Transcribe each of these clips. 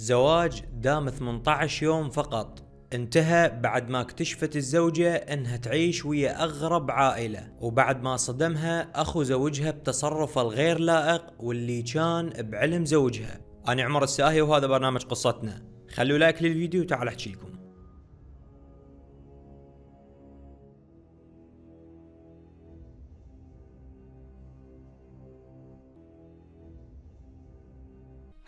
زواج دام 18 يوم فقط انتهى بعد ما اكتشفت الزوجة انها تعيش ويا اغرب عائلة وبعد ما صدمها اخو زوجها بتصرفه الغير لائق واللي كان بعلم زوجها انا عمر الساهي وهذا برنامج قصتنا خلوا لايك للفيديو وتعال احكي لكم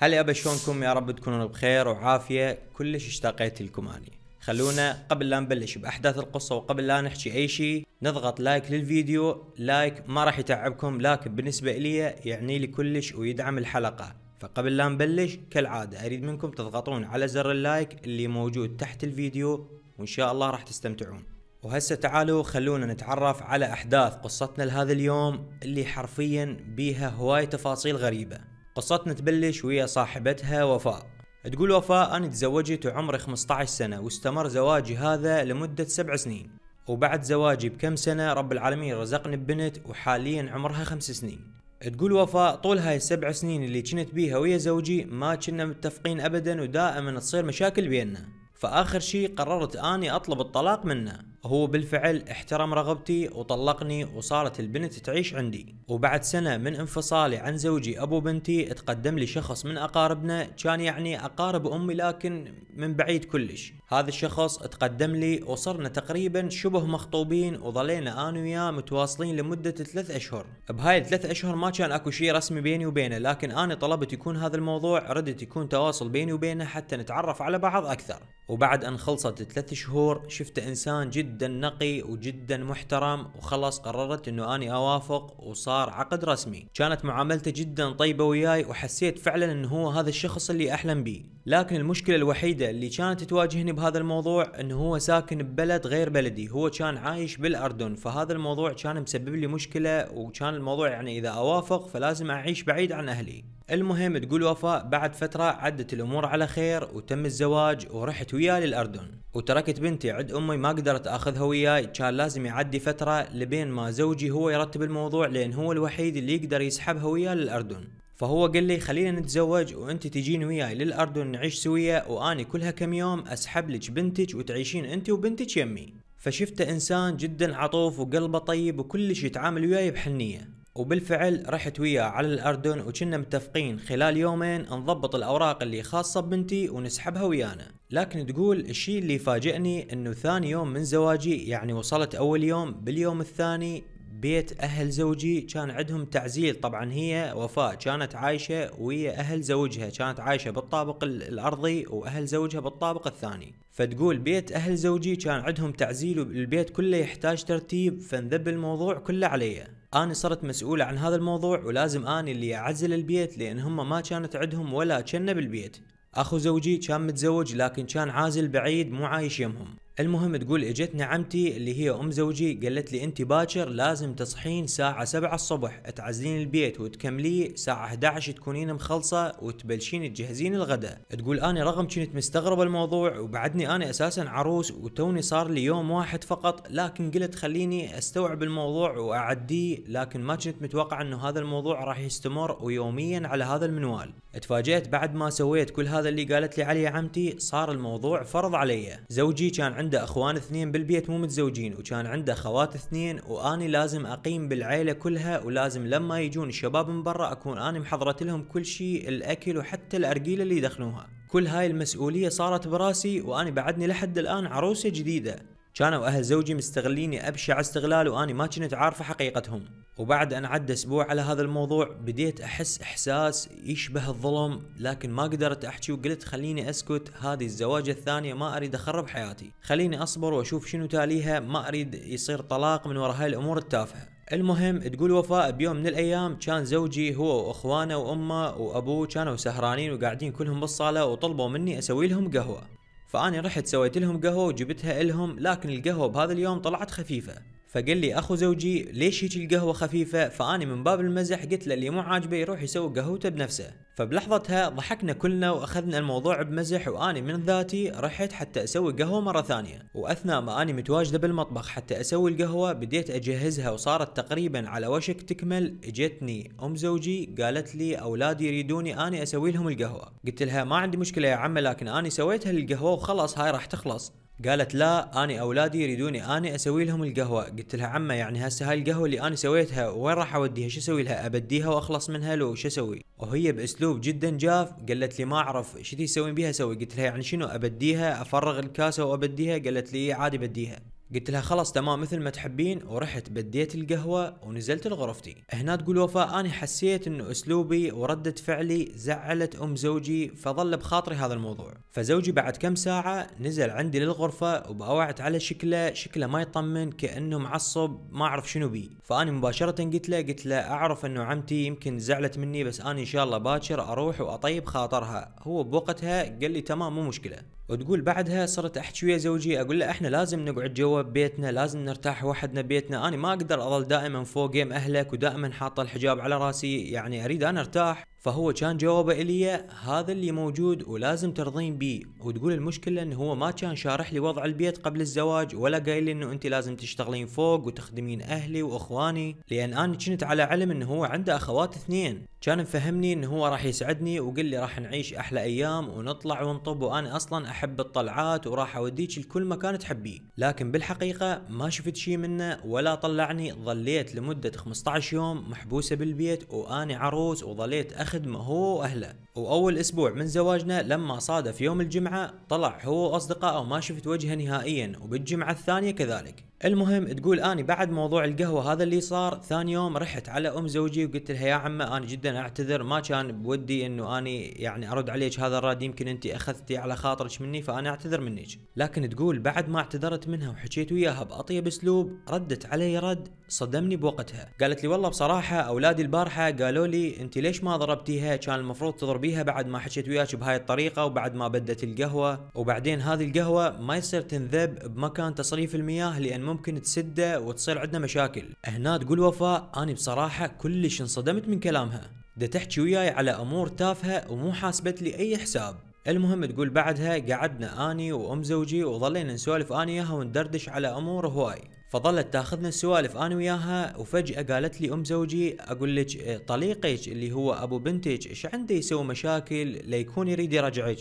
هلا أبا شلونكم يا رب تكونون بخير وعافية كلش اشتقيت لكم أني خلونا قبل لا نبلش باحداث القصه وقبل لا نحكي اي شيء نضغط لايك للفيديو لايك ما راح يتعبكم لكن بالنسبه لي يعني لي كلش ويدعم الحلقه فقبل لا نبلش كالعاده اريد منكم تضغطون على زر اللايك اللي موجود تحت الفيديو وان شاء الله راح تستمتعون وهسه تعالوا خلونا نتعرف على احداث قصتنا لهذا اليوم اللي حرفيا بيها هواي تفاصيل غريبه قصتنا تبلش ويا صاحبتها وفاء تقول وفاء أنا تزوجت وعمري 15 سنة واستمر زواجي هذا لمدة سبع سنين وبعد زواجي بكم سنة رب العالمين رزقني ببنت وحاليا عمرها خمس سنين تقول وفاء طول هاي السبع سنين اللي كنت بيها ويا زوجي ما كنا متفقين ابدا ودائما تصير مشاكل بينا فاخر شي قررت اني اطلب الطلاق منه هو بالفعل احترم رغبتي وطلقني وصارت البنت تعيش عندي وبعد سنة من انفصالي عن زوجي ابو بنتي تقدم لي شخص من اقاربنا كان يعني اقارب امي لكن من بعيد كلش هذا الشخص تقدم لي وصرنا تقريبا شبه مخطوبين وظلينا انا وياه متواصلين لمدة ثلاث اشهر بهاي الثلاث اشهر ما كان اكو شيء رسمي بيني وبينه لكن انا طلبت يكون هذا الموضوع ردت يكون تواصل بيني وبينه حتى نتعرف على بعض اكثر وبعد ان خلصت ثلاث شهور شفت انسان جدا جدا نقي وجدا محترم وخلص قررت انه اني اوافق وصار عقد رسمي كانت معاملته جدا طيبة وياي وحسيت فعلا انه هو هذا الشخص اللي احلم به لكن المشكلة الوحيدة اللي كانت تواجهني بهذا الموضوع انه هو ساكن ببلد غير بلدي هو كان عايش بالاردن فهذا الموضوع كان مسبب لي مشكلة وكان الموضوع يعني اذا اوافق فلازم اعيش بعيد عن اهلي المهم تقول وفاء بعد فترة عدت الأمور على خير وتم الزواج ورحت وياي للأردن وتركت بنتي عند أمي ما قدرت أخذها وياي كان لازم يعدي فترة لبين ما زوجي هو يرتب الموضوع لأن هو الوحيد اللي يقدر يسحبها وياه للأردن فهو قال لي خلينا نتزوج وانت تجين وياي للاردن نعيش سوية واني كلها كم يوم اسحب لك بنتك وتعيشين انت وبنتك يمي فشفته انسان جدا عطوف وقلبه طيب وكلش يتعامل وياي بحنيه وبالفعل رحت وياه على الاردن وكنا متفقين خلال يومين نضبط الاوراق اللي خاصه ببنتي ونسحبها ويانا لكن تقول الشيء اللي فاجئني انه ثاني يوم من زواجي يعني وصلت اول يوم باليوم الثاني بيت اهل زوجي كان عندهم تعزيل طبعا هي وفاء كانت عايشه ويا اهل زوجها كانت عايشه بالطابق الارضي واهل زوجها بالطابق الثاني فتقول بيت اهل زوجي كان عندهم تعزيل والبيت كله يحتاج ترتيب فنذب الموضوع كله علي أنا صرت مسؤولة عن هذا الموضوع ولازم أني اللي أعزل البيت لأن هم ما كانت عندهم ولا كنا بالبيت أخو زوجي كان متزوج لكن كان عازل بعيد مو عايش يمهم المهم تقول اجتني عمتي اللي هي ام زوجي قالت لي انت باكر لازم تصحين ساعة سبعة الصبح تعزلين البيت وتكمليه ساعة 11 تكونين مخلصة وتبلشين تجهزين الغداء تقول انا رغم كنت مستغرب الموضوع وبعدني انا اساسا عروس وتوني صار لي يوم واحد فقط لكن قلت خليني استوعب الموضوع واعديه لكن ما كنت متوقع انه هذا الموضوع راح يستمر ويوميا على هذا المنوال تفاجأت بعد ما سويت كل هذا اللي قالت لي عليه عمتي صار الموضوع فرض علي زوجي كان عنده اخوان اثنين بالبيت مو متزوجين وكان عنده اخوات اثنين واني لازم اقيم بالعيله كلها ولازم لما يجون الشباب من برا اكون اني محضرت لهم كل شيء الاكل وحتى الارجيله اللي يدخلوها كل هاي المسؤوليه صارت براسي واني بعدني لحد الان عروسه جديده كانوا أهل زوجي مستغليني أبشع استغلال وأني ما كنت عارفة حقيقتهم وبعد أن عدى أسبوع على هذا الموضوع بديت أحس إحساس يشبه الظلم لكن ما قدرت أحكي وقلت خليني أسكت هذه الزواجة الثانية ما أريد أخرب حياتي خليني أصبر وأشوف شنو تاليها ما أريد يصير طلاق من ورا هاي الأمور التافهة المهم تقول وفاء بيوم من الايام كان زوجي هو واخوانه وامه وابوه كانوا سهرانين وقاعدين كلهم بالصاله وطلبوا مني اسوي لهم قهوه فأنا رحت سويت لهم قهوة وجبتها لهم لكن القهوة بهذا اليوم طلعت خفيفة فقال لي اخو زوجي ليش هيك القهوه خفيفه فاني من باب المزح قلت له اللي مو عاجبه يروح يسوي قهوته بنفسه فبلحظتها ضحكنا كلنا واخذنا الموضوع بمزح واني من ذاتي رحت حتى اسوي قهوه مره ثانيه واثناء ما اني متواجده بالمطبخ حتى اسوي القهوه بديت اجهزها وصارت تقريبا على وشك تكمل اجتني ام زوجي قالت لي اولادي يريدوني اني اسوي لهم القهوه قلت لها ما عندي مشكله يا عمه لكن اني سويتها للقهوه وخلاص هاي راح تخلص قالت لا أنا أولادي يريدوني أنا أسوي لهم القهوة قلت لها عمة يعني هسه هاي القهوة اللي أنا سويتها وين راح أوديها شو أسوي لها أبديها وأخلص منها لو شو أسوي وهي بأسلوب جدا جاف قالت لي ما أعرف شو تسوين بيها سوي قلت لها يعني شنو أبديها أفرغ الكاسة وأبديها قالت لي إيه، عادي بديها قلت لها خلاص تمام مثل ما تحبين ورحت بديت القهوة ونزلت لغرفتي هنا تقول وفاء أنا حسيت أنه أسلوبي وردة فعلي زعلت أم زوجي فظل بخاطري هذا الموضوع فزوجي بعد كم ساعة نزل عندي للغرفة وبأوعت على شكله شكله ما يطمن كأنه معصب ما أعرف شنو بي فأنا مباشرة قلت له قلت له أعرف أنه عمتي يمكن زعلت مني بس أنا إن شاء الله باكر أروح وأطيب خاطرها هو بوقتها قال لي تمام مو مشكلة وتقول بعدها صرت احكي ويا زوجي اقول له احنا لازم نقعد جوا ببيتنا لازم نرتاح وحدنا ببيتنا انا ما اقدر اظل دائما فوق يم اهلك ودائما حاطه الحجاب على راسي يعني اريد انا ارتاح فهو كان جوابه إلي هذا اللي موجود ولازم ترضين بيه وتقول المشكلة انه هو ما كان شارح لي وضع البيت قبل الزواج ولا قايل لي انه انت لازم تشتغلين فوق وتخدمين اهلي واخواني لان انا كنت على علم انه هو عنده اخوات اثنين كان مفهمني انه هو راح يسعدني وقال لي راح نعيش احلى ايام ونطلع ونطب وانا اصلا احب الطلعات وراح اوديك لكل مكان تحبيه لكن بالحقيقة ما شفت شي منه ولا طلعني ظليت لمدة 15 يوم محبوسة بالبيت وانا عروس وظليت أخ الخدمة هو وأهله وأول أسبوع من زواجنا لما صادف يوم الجمعة طلع هو وأصدقائه ما شفت وجهه نهائيا وبالجمعة الثانية كذلك المهم تقول اني بعد موضوع القهوه هذا اللي صار ثاني يوم رحت على ام زوجي وقلت لها يا عمه انا جدا اعتذر ما كان بودي انه اني يعني ارد عليك هذا الرد يمكن انت اخذتي على خاطرك مني فانا اعتذر منك لكن تقول بعد ما اعتذرت منها وحكيت وياها باطيب اسلوب ردت علي رد صدمني بوقتها قالت لي والله بصراحه اولادي البارحه قالوا لي انت ليش ما ضربتيها كان المفروض تضربيها بعد ما حكيت وياك بهاي الطريقه وبعد ما بدت القهوه وبعدين هذه القهوه ما يصير تنذب بمكان تصريف المياه لان ممكن تسده وتصير عندنا مشاكل هنا تقول وفاء انا بصراحه كلش انصدمت من كلامها ده تحكي وياي على امور تافهه ومو حاسبت لي اي حساب المهم تقول بعدها قعدنا اني وام زوجي وظلينا نسولف اني وياها وندردش على امور هواي فظلت تاخذنا السوالف انا وياها وفجاه قالت لي ام زوجي اقول لك طليقك اللي هو ابو بنتك ايش عنده يسوي مشاكل ليكون يريد يرجعك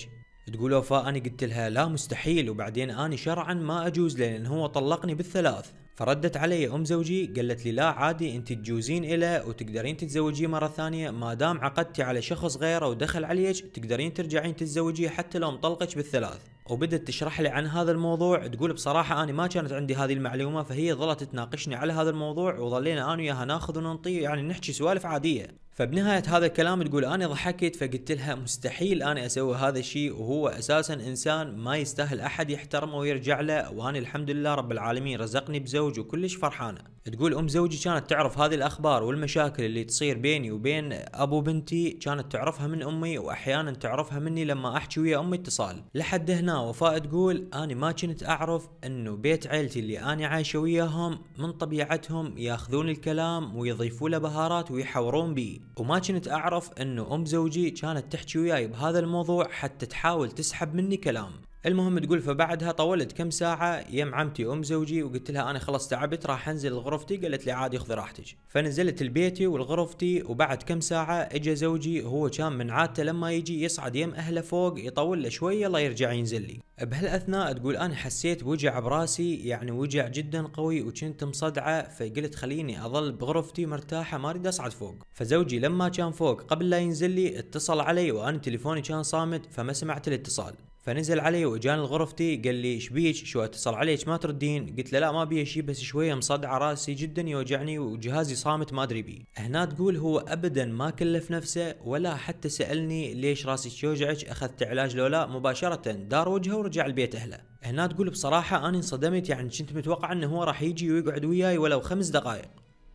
تقول وفاء أنا قلت لها لا مستحيل وبعدين أنا شرعا ما أجوز لأن هو طلقني بالثلاث فردت علي أم زوجي قالت لي لا عادي أنت تجوزين إله وتقدرين تتزوجيه مرة ثانية ما دام عقدتي على شخص غيره ودخل عليك تقدرين ترجعين تتزوجيه حتى لو مطلقك بالثلاث وبدت تشرح لي عن هذا الموضوع تقول بصراحة أنا ما كانت عندي هذه المعلومة فهي ظلت تناقشني على هذا الموضوع وظلينا أنا وياها ناخذ وننطي يعني نحكي سوالف عادية فبنهاية هذا الكلام تقول أنا ضحكت فقلت لها مستحيل أنا أسوي هذا الشيء وهو أساسا إنسان ما يستاهل أحد يحترمه ويرجع له وأنا الحمد لله رب العالمين رزقني بزوج وكلش فرحانة تقول أم زوجي كانت تعرف هذه الأخبار والمشاكل اللي تصير بيني وبين أبو بنتي كانت تعرفها من أمي وأحيانا تعرفها مني لما أحكي ويا أمي اتصال لحد هنا وفاء تقول أنا ما كنت أعرف أنه بيت عيلتي اللي أنا عايشة وياهم من طبيعتهم ياخذون الكلام ويضيفوا له بهارات ويحورون بيه وما كنت اعرف انه ام زوجي كانت تحكي وياي بهذا الموضوع حتى تحاول تسحب مني كلام المهم تقول فبعدها طولت كم ساعة يم عمتي أم زوجي وقلت لها أنا خلاص تعبت راح أنزل لغرفتي قالت لي عادي خذ راحتك فنزلت لبيتي ولغرفتي وبعد كم ساعة إجا زوجي هو كان من عادته لما يجي يصعد يم أهله فوق يطول له شوية الله يرجع ينزل لي بهالأثناء تقول أنا حسيت بوجع براسي يعني وجع جدا قوي وكنت مصدعة فقلت خليني أظل بغرفتي مرتاحة ما أريد أصعد فوق فزوجي لما كان فوق قبل لا ينزل لي اتصل علي وأنا تليفوني كان صامت فما سمعت الاتصال فنزل علي واجاني لغرفتي قال لي ايش بيك شو اتصل عليك ما تردين قلت له لا ما بيه شيء بس شويه مصدعه راسي جدا يوجعني وجهازي صامت ما ادري بيه هنا تقول هو ابدا ما كلف نفسه ولا حتى سالني ليش راسك يوجعك اخذت علاج لو لا مباشره دار وجهه ورجع البيت اهله هنا تقول بصراحه انا انصدمت يعني كنت متوقع انه هو راح يجي ويقعد وياي ولو خمس دقائق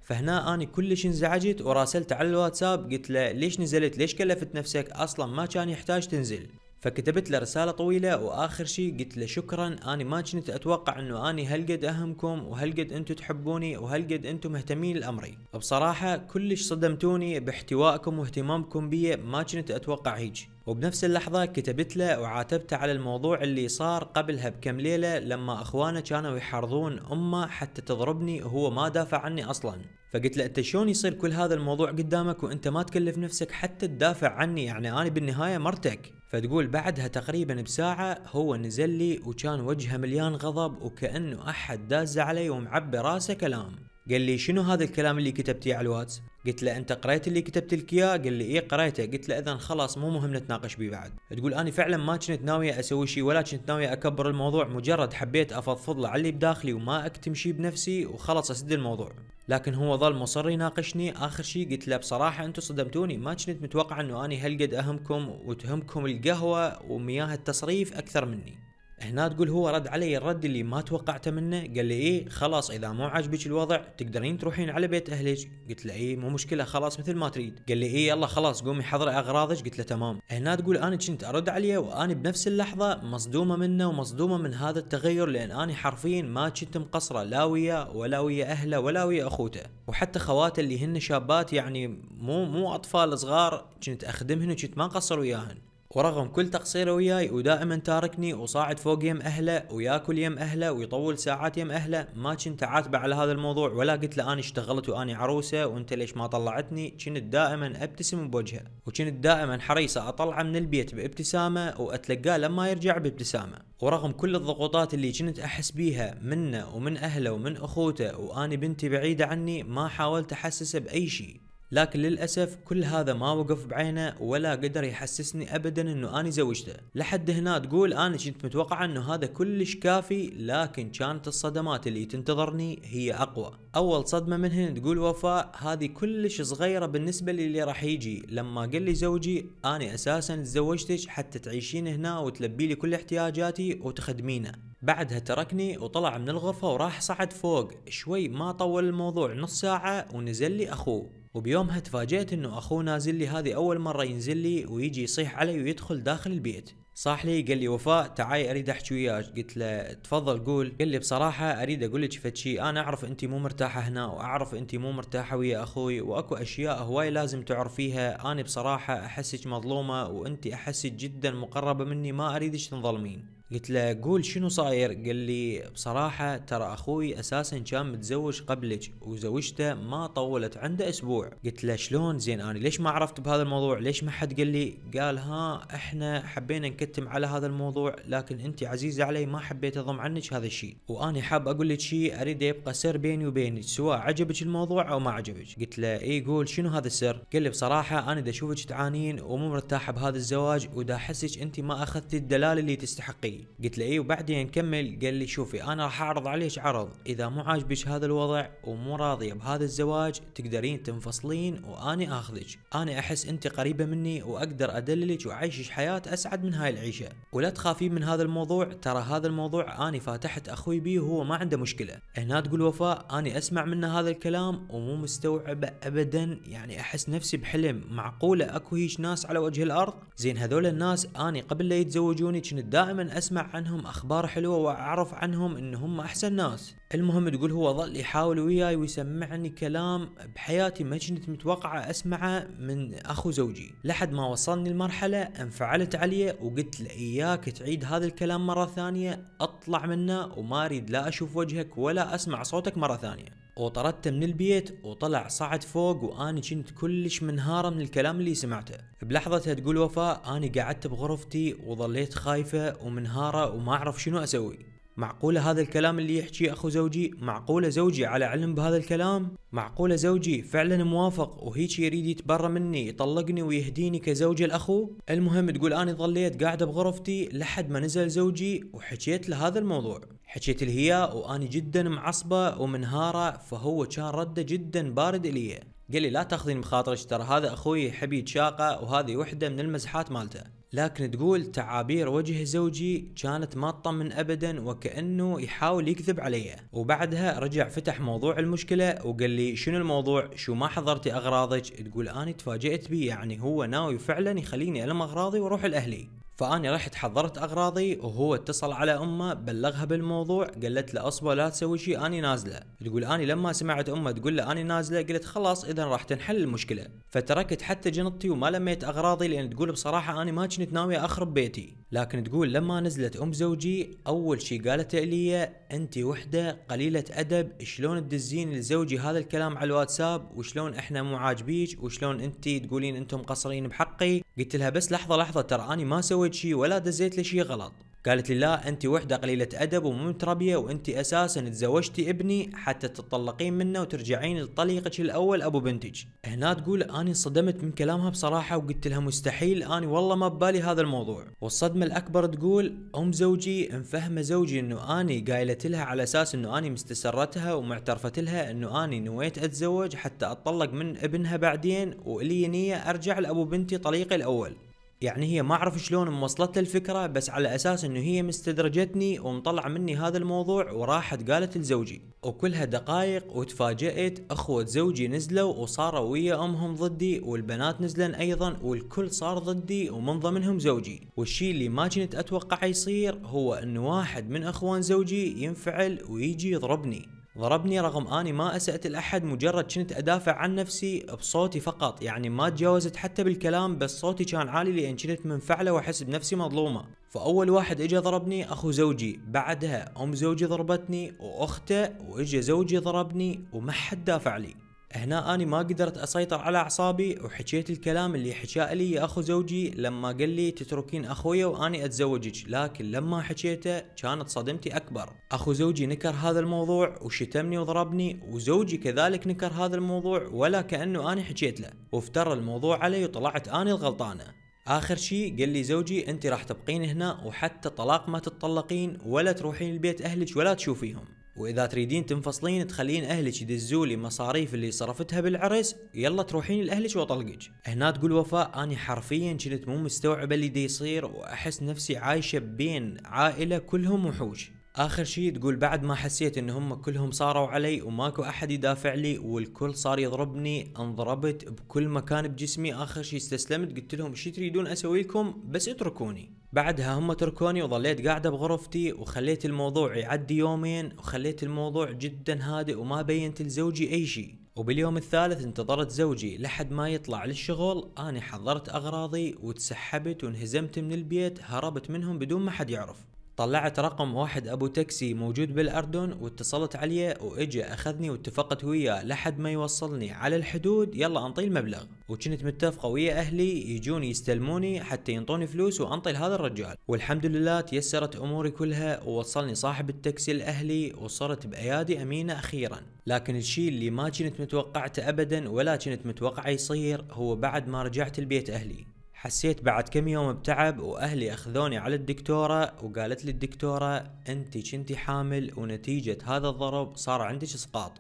فهنا أنا كلش انزعجت وراسلت على الواتساب قلت له ليش نزلت ليش كلفت نفسك أصلا ما كان يحتاج تنزل فكتبت له رسالة طويلة واخر شيء قلت له شكرا أنا ما كنت اتوقع انه اني هلقد اهمكم وهلقد انتم تحبوني وهلقد انتم مهتمين لامري بصراحة كلش صدمتوني باحتوائكم واهتمامكم بي ما كنت اتوقع هيج وبنفس اللحظة كتبت له وعاتبته على الموضوع اللي صار قبلها بكم ليلة لما اخوانه كانوا يحرضون امه حتى تضربني وهو ما دافع عني اصلا فقلت له انت شلون يصير كل هذا الموضوع قدامك وانت ما تكلف نفسك حتى تدافع عني يعني انا بالنهاية مرتك فتقول بعدها تقريبا بساعة هو نزل لي وكان وجهه مليان غضب وكأنه أحد داز علي ومعبي راسه كلام قال لي شنو هذا الكلام اللي كتبتيه على الواتس قلت له انت قريت اللي كتبت لك اياه قال لي ايه قريته قلت له اذا خلاص مو مهم نتناقش بيه بعد تقول انا فعلا ما كنت ناويه اسوي شيء ولا كنت ناويه اكبر الموضوع مجرد حبيت افضفض له على اللي بداخلي وما اكتم شيء بنفسي وخلص اسد الموضوع لكن هو ظل مصر يناقشني اخر شيء قلت له بصراحه انتم صدمتوني ما كنت متوقع انه اني هالقد اهمكم وتهمكم القهوه ومياه التصريف اكثر مني هنا تقول هو رد علي الرد اللي ما توقعته منه قال لي ايه خلاص اذا مو عاجبك الوضع تقدرين تروحين على بيت اهلك قلت له ايه مو مشكله خلاص مثل ما تريد قال لي ايه يلا خلاص قومي حضري اغراضك قلت له تمام هنا تقول انا كنت ارد عليه وانا بنفس اللحظه مصدومه منه ومصدومه من هذا التغير لان انا حرفيا ما كنت مقصره لا ويا ولا ويا اهله ولا ويا اخوته وحتى خواته اللي هن شابات يعني مو مو اطفال صغار كنت اخدمهن وكنت ما قصر وياهن ورغم كل تقصيره وياي ودائما تاركني وصاعد فوق يم اهله وياكل يم اهله ويطول ساعات يم اهله ما كنت عاتبه على هذا الموضوع ولا قلت له انا اشتغلت واني عروسه وانت ليش ما طلعتني كنت دائما ابتسم بوجهه وكنت دائما حريصه اطلعه من البيت بابتسامه واتلقاه لما يرجع بابتسامه ورغم كل الضغوطات اللي كنت احس بيها منه ومن اهله ومن اخوته واني بنتي بعيده عني ما حاولت احسسه باي شيء لكن للأسف كل هذا ما وقف بعينه ولا قدر يحسسني أبدا أنه أنا زوجته لحد هنا تقول أنا كنت متوقعة أنه هذا كلش كافي لكن كانت الصدمات اللي تنتظرني هي أقوى أول صدمة منهن تقول وفاء هذه كلش صغيرة بالنسبة لي اللي راح يجي لما قال لي زوجي أنا أساسا تزوجتك حتى تعيشين هنا وتلبي لي كل احتياجاتي وتخدمينه بعدها تركني وطلع من الغرفة وراح صعد فوق شوي ما طول الموضوع نص ساعة ونزل لي أخوه وبيومها تفاجأت انه اخوه نازل لي هذه اول مرة ينزل لي ويجي يصيح علي ويدخل داخل البيت صاح لي قال لي وفاء تعاي اريد احكي وياك قلت له تفضل قول قال لي بصراحه اريد اقول لك فد شيء انا اعرف انت مو مرتاحه هنا واعرف انت مو مرتاحه ويا اخوي واكو اشياء هواي لازم تعرفيها انا بصراحه احسك مظلومه وانت احسك جدا مقربه مني ما اريدك تنظلمين قلت له قول شنو صاير قال لي بصراحة ترى أخوي أساسا كان متزوج قبلك وزوجته ما طولت عنده أسبوع قلت له شلون زين أنا ليش ما عرفت بهذا الموضوع ليش ما حد قال لي قال ها إحنا حبينا نكتم على هذا الموضوع لكن أنت عزيزة علي ما حبيت أضم عنك هذا الشيء وأنا حاب أقول لك شيء أريد يبقى سر بيني وبينك سواء عجبك الموضوع أو ما عجبك قلت له إي قول شنو هذا السر قال لي بصراحة أنا دا أشوفك تعانين ومو مرتاحة بهذا الزواج ودا أحسك أنت ما أخذتي الدلالة اللي تستحقيه قلت له اي وبعدين كمل قال لي شوفي انا راح اعرض عليك عرض اذا مو عاجبك هذا الوضع ومو راضيه بهذا الزواج تقدرين تنفصلين واني اخذك انا احس انت قريبه مني واقدر ادللك واعيشك حياه اسعد من هاي العيشه ولا تخافين من هذا الموضوع ترى هذا الموضوع اني فاتحت اخوي بيه وهو ما عنده مشكله هنا تقول وفاء اني اسمع منه هذا الكلام ومو مستوعبه ابدا يعني احس نفسي بحلم معقوله اكو هيج ناس على وجه الارض زين هذول الناس اني قبل لا يتزوجوني كنت دائما اسمع عنهم اخبار حلوه واعرف عنهم ان هم احسن ناس المهم تقول هو ظل يحاول وياي ويسمعني كلام بحياتي ما كنت متوقعه اسمعه من اخو زوجي لحد ما وصلني المرحله انفعلت عليه وقلت له اياك تعيد هذا الكلام مره ثانيه اطلع منه وما اريد لا اشوف وجهك ولا اسمع صوتك مره ثانيه وطردته من البيت وطلع صعد فوق واني كنت كلش منهاره من الكلام اللي سمعته بلحظتها تقول وفاء اني قعدت بغرفتي وظليت خايفه ومنهاره وما اعرف شنو اسوي معقولة هذا الكلام اللي يحكي أخو زوجي معقولة زوجي على علم بهذا الكلام معقولة زوجي فعلا موافق وهيك يريد يتبرى مني يطلقني ويهديني كزوجة الأخو المهم تقول أنا ظليت قاعدة بغرفتي لحد ما نزل زوجي وحكيت له هذا الموضوع حكيت له وأني جدا معصبة ومنهارة فهو كان رده جدا بارد إلي قال لي لا تاخذين بخاطرك ترى هذا اخوي يحب يتشاقى وهذه وحده من المزحات مالته لكن تقول تعابير وجه زوجي كانت ما تطمن ابدا وكانه يحاول يكذب علي وبعدها رجع فتح موضوع المشكله وقال لي شنو الموضوع شو ما حضرتي اغراضك تقول انا تفاجئت بي يعني هو ناوي فعلا يخليني الم اغراضي واروح لاهلي فاني رحت حضرت اغراضي وهو اتصل على امه بلغها بالموضوع قالت له اصبر لا تسوي شيء اني نازله تقول اني لما سمعت امه تقول له اني نازله قلت خلاص اذا راح تنحل المشكله فتركت حتى جنطتي وما لميت اغراضي لان تقول بصراحه اني ما كنت ناويه اخرب بيتي لكن تقول لما نزلت ام زوجي اول شيء قالت لي انت وحده قليله ادب شلون تدزين لزوجي هذا الكلام على الواتساب وشلون احنا مو عاجبيك وشلون انت تقولين انتم قصرين بحقي قلت لها بس لحظه لحظه ترى اني ما سويت سويت شيء ولا دزيت لي شيء غلط قالت لي لا انت وحده قليله ادب ومو متربيه وانت اساسا تزوجتي ابني حتى تطلقين منه وترجعين لطليقك الاول ابو بنتج هنا تقول اني انصدمت من كلامها بصراحه وقلت لها مستحيل اني والله ما ببالي هذا الموضوع والصدمه الاكبر تقول ام زوجي مفهمه زوجي انه اني قايلت لها على اساس انه اني مستسرتها ومعترفت لها انه اني نويت اتزوج حتى اتطلق من ابنها بعدين والي نيه ارجع لابو بنتي طليقي الاول يعني هي ما اعرف شلون موصلت الفكره بس على اساس انه هي مستدرجتني ومطلع مني هذا الموضوع وراحت قالت لزوجي وكلها دقائق وتفاجئت اخوه زوجي نزلوا وصاروا ويا امهم ضدي والبنات نزلن ايضا والكل صار ضدي ومن ضمنهم زوجي والشي اللي ما كنت اتوقعه يصير هو ان واحد من اخوان زوجي ينفعل ويجي يضربني ضربني رغم اني ما اسأت لاحد مجرد كنت ادافع عن نفسي بصوتي فقط يعني ما تجاوزت حتى بالكلام بس صوتي كان عالي لان كنت منفعله واحس بنفسي مظلومه فاول واحد اجى ضربني اخو زوجي بعدها ام زوجي ضربتني واخته واجى زوجي ضربني وما حد دافع لي هنا أنا ما قدرت أسيطر على أعصابي وحكيت الكلام اللي حكاه لي أخو زوجي لما قال لي تتركين أخويا وأني أتزوجك لكن لما حكيته كانت صدمتي أكبر أخو زوجي نكر هذا الموضوع وشتمني وضربني وزوجي كذلك نكر هذا الموضوع ولا كأنه أنا حكيت له وافتر الموضوع علي وطلعت أني الغلطانة اخر شيء قال لي زوجي انت راح تبقين هنا وحتى طلاق ما تتطلقين ولا تروحين لبيت اهلك ولا تشوفيهم واذا تريدين تنفصلين تخلين اهلك يدزولي مصاريف اللي صرفتها بالعرس يلا تروحين لاهلك وطلقك هنا تقول وفاء اني حرفيا كنت مو مستوعبه اللي دي يصير واحس نفسي عايشه بين عائله كلهم وحوش اخر شيء تقول بعد ما حسيت ان هم كلهم صاروا علي وماكو احد يدافع لي والكل صار يضربني انضربت بكل مكان بجسمي اخر شيء استسلمت قلت لهم شو تريدون اسوي لكم بس اتركوني بعدها هم تركوني وظليت قاعده بغرفتي وخليت الموضوع يعدي يومين وخليت الموضوع جدا هادئ وما بينت لزوجي اي شيء وباليوم الثالث انتظرت زوجي لحد ما يطلع للشغل انا حضرت اغراضي وتسحبت وانهزمت من البيت هربت منهم بدون ما حد يعرف طلعت رقم واحد ابو تاكسي موجود بالاردن واتصلت عليه واجا اخذني واتفقت وياه لحد ما يوصلني على الحدود يلا انطي المبلغ وكنت متفقه ويا اهلي يجون يستلموني حتى ينطوني فلوس وانطي لهذا الرجال والحمد لله تيسرت اموري كلها ووصلني صاحب التاكسي لاهلي وصرت بايادي امينه اخيرا لكن الشيء اللي ما كنت متوقعته ابدا ولا كنت متوقعه يصير هو بعد ما رجعت البيت اهلي حسيت بعد كم يوم بتعب واهلي اخذوني على الدكتورة وقالت لي الدكتورة انت كنتي حامل ونتيجة هذا الضرب صار عندك اسقاط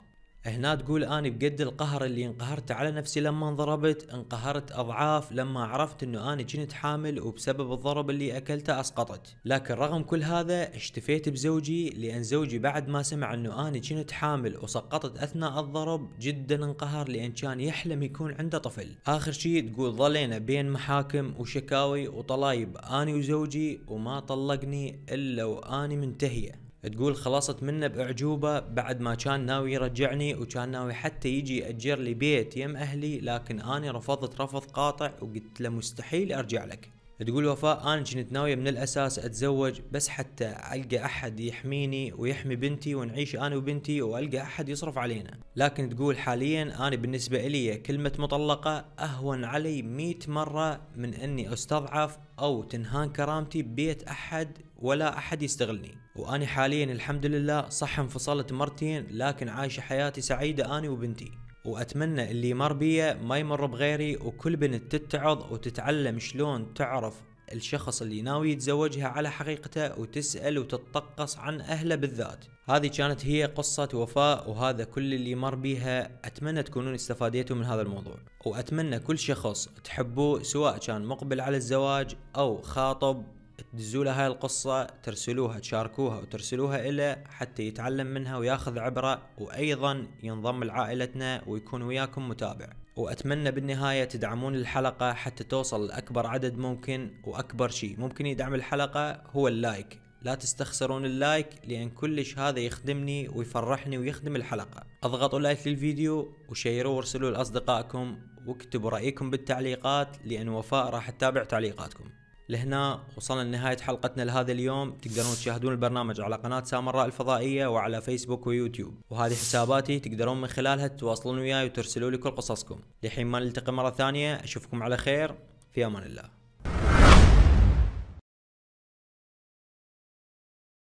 هنا تقول أنا بقد القهر اللي انقهرت على نفسي لما انضربت انقهرت أضعاف لما عرفت أنه أنا جنت حامل وبسبب الضرب اللي أكلته أسقطت لكن رغم كل هذا اشتفيت بزوجي لأن زوجي بعد ما سمع أنه أنا جنت حامل وسقطت أثناء الضرب جدا انقهر لأن كان يحلم يكون عنده طفل آخر شيء تقول ظلينا بين محاكم وشكاوي وطلايب أنا وزوجي وما طلقني إلا وأني منتهية تقول خلصت منه باعجوبه بعد ما كان ناوي يرجعني وكان ناوي حتى يجي ياجر لي بيت يم اهلي لكن انا رفضت رفض قاطع وقلت له مستحيل ارجع لك تقول وفاء انا كنت ناوية من الاساس اتزوج بس حتى القى احد يحميني ويحمي بنتي ونعيش انا وبنتي والقى احد يصرف علينا لكن تقول حاليا انا بالنسبة الي كلمة مطلقة اهون علي 100 مرة من اني استضعف او تنهان كرامتي ببيت احد ولا احد يستغلني واني حاليا الحمد لله صح انفصلت مرتين لكن عايشه حياتي سعيده اني وبنتي واتمنى اللي مر بيا ما يمر بغيري وكل بنت تتعظ وتتعلم شلون تعرف الشخص اللي ناوي يتزوجها على حقيقته وتسأل وتتطقص عن أهله بالذات هذه كانت هي قصة وفاء وهذا كل اللي مر بيها أتمنى تكونون استفاديتوا من هذا الموضوع وأتمنى كل شخص تحبوه سواء كان مقبل على الزواج أو خاطب تدزوا له هاي القصة ترسلوها تشاركوها وترسلوها إلى حتى يتعلم منها وياخذ عبرة وأيضا ينضم لعائلتنا ويكون وياكم متابع واتمنى بالنهايه تدعمون الحلقه حتى توصل لاكبر عدد ممكن واكبر شيء ممكن يدعم الحلقه هو اللايك لا تستخسرون اللايك لان كلش هذا يخدمني ويفرحني ويخدم الحلقه اضغطوا لايك للفيديو وشيروا وارسلوا لاصدقائكم واكتبوا رايكم بالتعليقات لان وفاء راح تتابع تعليقاتكم لهنا وصلنا لنهاية حلقتنا لهذا اليوم تقدرون تشاهدون البرنامج على قناة سامراء الفضائية وعلى فيسبوك ويوتيوب وهذه حساباتي تقدرون من خلالها تتواصلون وياي وترسلوا لي كل قصصكم لحين ما نلتقي مرة ثانية أشوفكم على خير في أمان الله